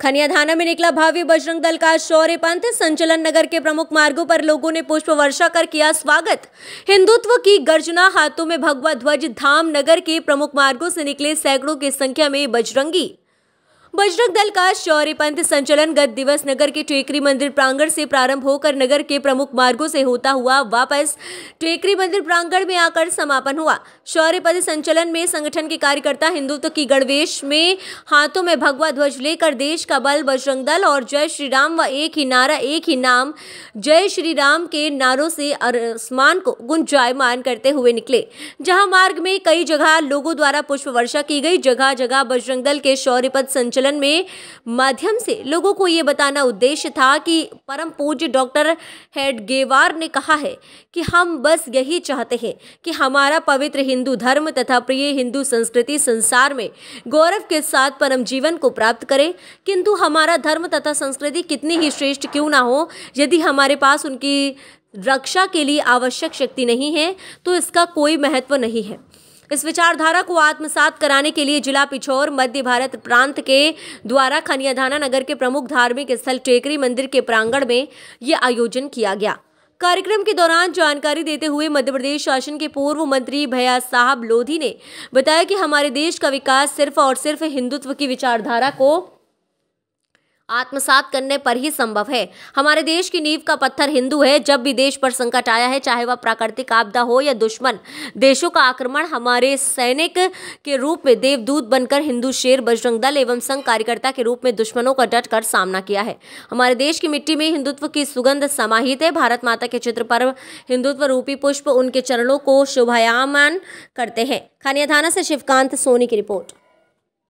खनियाधाना में निकला भव्य बजरंग दल का शौर्य पंथ संचलन नगर के प्रमुख मार्गों पर लोगों ने पुष्प वर्षा कर किया स्वागत हिंदुत्व की गर्जना हाथों में भगवा ध्वज धाम नगर के प्रमुख मार्गों से निकले सैकड़ों की संख्या में बजरंगी बजरंग दल का शौर्य पंथ संचलन गत दिवस नगर के टेकरी मंदिर प्रांगण से प्रारंभ होकर नगर के प्रमुख मार्गों से होता हुआ वापस टेकरी मंदिर प्रांगण में आकर समापन हुआ शौर्य पंथ संचलन में संगठन के कार्यकर्ता हिंदुत्व की गणवेश में हाथों में भगवा ध्वज लेकर देश का बल बजरंग दल और जय श्री राम व एक ही नारा एक ही नाम जय श्री राम के नारों से आसमान को गुंजायमान करते हुए निकले जहां मार्ग में कई जगह लोगों द्वारा पुष्प वर्षा की गई जगह जगह बजरंग दल के शौर्य पद संचलन में माध्यम से लोगों को ये बताना उद्देश्य था कि परम पूज्य डॉक्टर हेडगेवार ने कहा है कि हम बस यही चाहते हैं कि हमारा पवित्र हिंदू धर्म तथा प्रिय हिंदू संस्कृति संसार में गौरव के साथ परम जीवन को प्राप्त करे किंतु हमारा धर्म तथा संस्कृति कितनी ही श्रेष्ठ क्यों ना हो यदि हमारे हमारे पास उनकी रक्षा के लिए आवश्यक शक्ति नहीं है तो इसका कोई महत्व नहीं है इस विचारधारा को आत्मसात कराने के लिए जिला पिछौर मध्य भारत प्रांत के द्वारा खनियाधाना नगर के प्रमुख धार्मिक स्थल टेकरी मंदिर के प्रांगण में ये आयोजन किया गया कार्यक्रम के दौरान जानकारी देते हुए मध्य प्रदेश शासन के पूर्व मंत्री भैया साहब लोधी ने बताया कि हमारे देश का विकास सिर्फ और सिर्फ हिंदुत्व की विचारधारा को आत्मसात करने पर ही संभव है हमारे देश की नींव का पत्थर हिंदू है जब भी देश पर संकट आया है चाहे वह प्राकृतिक आपदा हो या दुश्मन देशों का आक्रमण हमारे सैनिक के रूप में देवदूत बनकर हिंदू शेर बजरंग दल एवं संघ कार्यकर्ता के रूप में दुश्मनों का डट कर सामना किया है हमारे देश की मिट्टी में हिंदुत्व की सुगंध समाहित है भारत माता के चित्र पर हिंदुत्व रूपी पुष्प उनके चरणों को शुभायामान करते हैं खानिया थाना से शिवकांत सोनी की रिपोर्ट